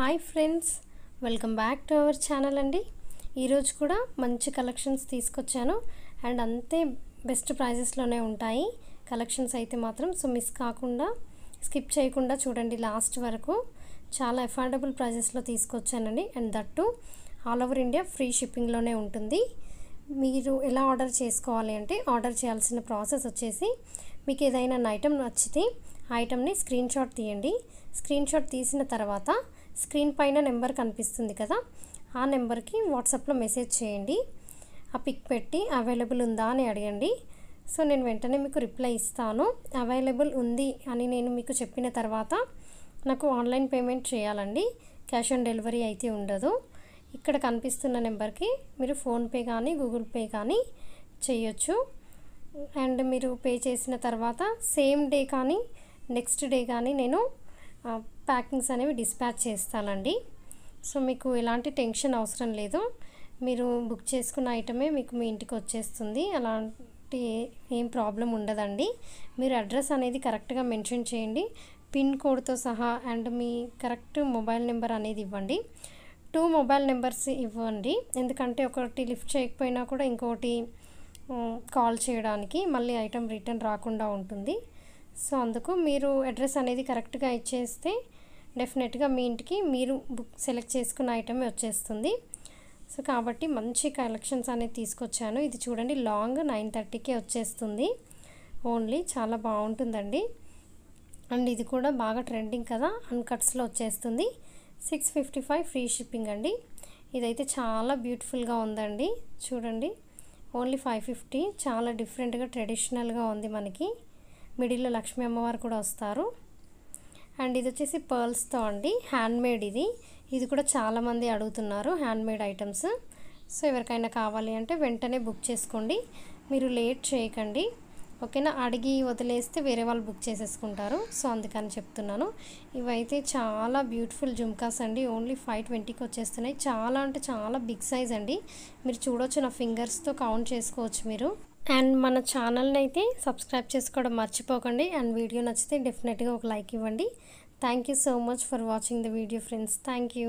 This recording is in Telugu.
hi friends welcome back to our channel అండి ఈరోజు కూడా మంచి కలెక్షన్స్ తీసుకొచ్చాను అండ్ అంతే బెస్ట్ ప్రైజెస్లోనే ఉంటాయి కలెక్షన్స్ అయితే మాత్రం సో మిస్ కాకుండా స్కిప్ చేయకుండా చూడండి లాస్ట్ వరకు చాలా అఫోర్డబుల్ ప్రైజెస్లో తీసుకొచ్చానండి and that all over India free షిప్పింగ్లోనే ఉంటుంది మీరు ఎలా ఆర్డర్ చేసుకోవాలి అంటే ఆర్డర్ చేయాల్సిన ప్రాసెస్ వచ్చేసి మీకు ఏదైనా ఐటెం నచ్చితే ఐటెంని స్క్రీన్షాట్ తీయండి స్క్రీన్షాట్ తీసిన తర్వాత స్క్రీన్ పైన నెంబర్ కనిపిస్తుంది కదా ఆ నెంబర్కి వాట్సాప్లో మెసేజ్ చేయండి ఆ పిక్ పెట్టి అవైలబుల్ ఉందా అని అడగండి సో నేను వెంటనే మీకు రిప్లై ఇస్తాను అవైలబుల్ ఉంది అని నేను మీకు చెప్పిన తర్వాత నాకు ఆన్లైన్ పేమెంట్ చేయాలండి క్యాష్ ఆన్ డెలివరీ అయితే ఉండదు ఇక్కడ కనిపిస్తున్న నెంబర్కి మీరు ఫోన్పే కానీ గూగుల్ పే కానీ చేయొచ్చు అండ్ మీరు పే చేసిన తర్వాత సేమ్ డే కానీ నెక్స్ట్ డే కానీ నేను ప్యాకింగ్స్ అనేవి డిస్పాచ్ చేస్తానండి సో మీకు ఎలాంటి టెన్షన్ అవసరం లేదు మీరు బుక్ చేసుకున్న ఐటమే మీకు మీ ఇంటికి వచ్చేస్తుంది అలాంటి ఏం ప్రాబ్లం ఉండదండి మీరు అడ్రస్ అనేది కరెక్ట్గా మెన్షన్ చేయండి పిన్ కోడ్తో సహా అండ్ మీ కరెక్ట్ మొబైల్ నెంబర్ అనేది ఇవ్వండి టూ మొబైల్ నెంబర్స్ ఇవ్వండి ఎందుకంటే ఒకటి లిఫ్ట్ చేయకపోయినా కూడా ఇంకోటి కాల్ చేయడానికి మళ్ళీ ఐటెం రిటర్న్ రాకుండా ఉంటుంది సో అందుకు మీరు అడ్రస్ అనేది కరెక్ట్గా ఇచ్చేస్తే డెఫినెట్గా మీ ఇంటికి మీరు బుక్ సెలెక్ట్ చేసుకున్న ఐటమే వచ్చేస్తుంది సో కాబట్టి మంచి కలెక్షన్స్ అనేది తీసుకొచ్చాను ఇది చూడండి లాంగ్ నైన్ థర్టీకే వచ్చేస్తుంది ఓన్లీ చాలా బాగుంటుందండి అండ్ ఇది కూడా బాగా ట్రెండింగ్ కదా అన్కట్స్లో వచ్చేస్తుంది six fifty five free shipping అండి ఇదైతే చాలా బ్యూటిఫుల్గా ఉందండి చూడండి ఓన్లీ ఫైవ్ ఫిఫ్టీ చాలా డిఫరెంట్గా ట్రెడిషనల్గా ఉంది మనకి మిడిల్లో లక్ష్మీ అమ్మవారు కూడా వస్తారు అండ్ ఇది వచ్చేసి పర్ల్స్తో అండి హ్యాండ్మేడ్ ఇది ఇది కూడా చాలామంది అడుగుతున్నారు హ్యాండ్మేడ్ ఐటమ్స్ సో ఎవరికైనా కావాలి అంటే వెంటనే బుక్ చేసుకోండి మీరు లేట్ చేయకండి ఓకేనా అడిగి వదిలేస్తే వేరే వాళ్ళు బుక్ చేసేసుకుంటారు సో అందుకని చెప్తున్నాను ఇవైతే చాలా బ్యూటిఫుల్ జుమ్కాస్ అండి ఓన్లీ ఫైవ్ ట్వంటీకి వచ్చేస్తున్నాయి చాలా అంటే చాలా బిగ్ సైజ్ అండి మీరు చూడవచ్చు నా ఫింగర్స్తో కౌంట్ చేసుకోవచ్చు మీరు అండ్ మన ఛానల్ని అయితే సబ్స్క్రైబ్ చేసుకోవడం మర్చిపోకండి అండ్ వీడియో నచ్చితే డెఫినెట్గా ఒక లైక్ ఇవ్వండి thank you so much for watching the video friends thank you